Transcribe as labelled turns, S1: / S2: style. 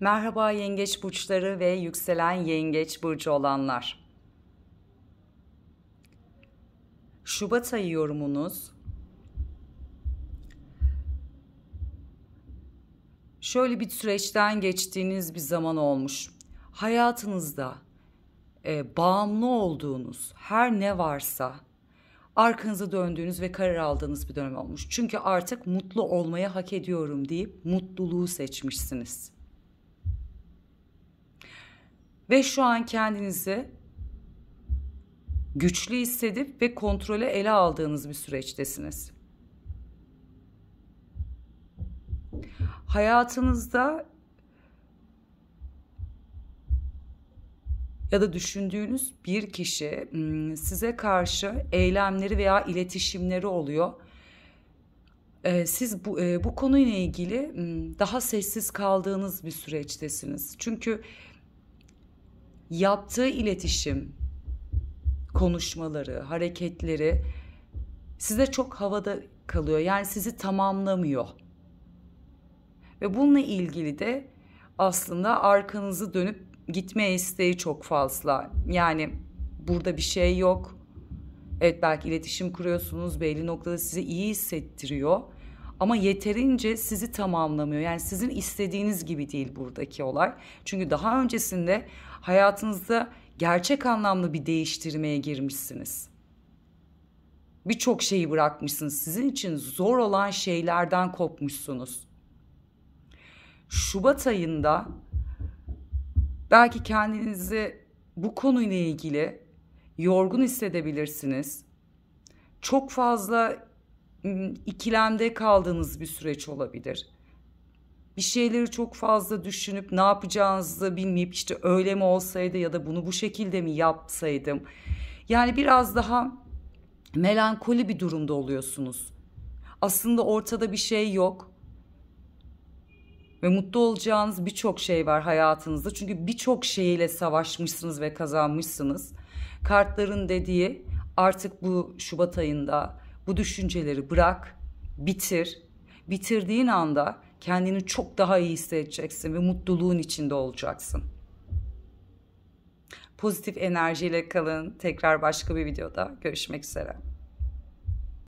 S1: Merhaba yengeç burçları ve yükselen yengeç burcu olanlar. Şubat ayı yorumunuz şöyle bir süreçten geçtiğiniz bir zaman olmuş. Hayatınızda e, bağımlı olduğunuz her ne varsa arkanıza döndüğünüz ve karar aldığınız bir dönem olmuş. Çünkü artık mutlu olmaya hak ediyorum deyip mutluluğu seçmişsiniz. Ve şu an kendinizi güçlü hissedip ve kontrolü ele aldığınız bir süreçtesiniz. Hayatınızda ya da düşündüğünüz bir kişi hmm, size karşı eylemleri veya iletişimleri oluyor. Ee, siz bu, e, bu konuyla ilgili hmm, daha sessiz kaldığınız bir süreçtesiniz. Çünkü yaptığı iletişim, konuşmaları, hareketleri size çok havada kalıyor. Yani sizi tamamlamıyor. Ve bununla ilgili de aslında arkanızı dönüp gitme isteği çok fazla. Yani burada bir şey yok. Evet belki iletişim kuruyorsunuz belli noktada sizi iyi hissettiriyor ama yeterince sizi tamamlamıyor. Yani sizin istediğiniz gibi değil buradaki olay. Çünkü daha öncesinde hayatınızda gerçek anlamlı bir değiştirmeye girmişsiniz. Birçok şeyi bırakmışsınız. Sizin için zor olan şeylerden kopmuşsunuz. Şubat ayında belki kendinizi bu konuyla ilgili yorgun hissedebilirsiniz. Çok fazla ikilemde kaldığınız bir süreç olabilir. Bir şeyleri çok fazla düşünüp ne yapacağınızı bilmeyip işte öyle mi olsaydı ya da bunu bu şekilde mi yapsaydım. Yani biraz daha melankoli bir durumda oluyorsunuz. Aslında ortada bir şey yok. Ve mutlu olacağınız birçok şey var hayatınızda. Çünkü birçok şeyle savaşmışsınız ve kazanmışsınız. Kartların dediği artık bu Şubat ayında bu düşünceleri bırak, bitir. Bitirdiğin anda kendini çok daha iyi hissedeceksin ve mutluluğun içinde olacaksın. Pozitif enerjiyle kalın. Tekrar başka bir videoda görüşmek üzere.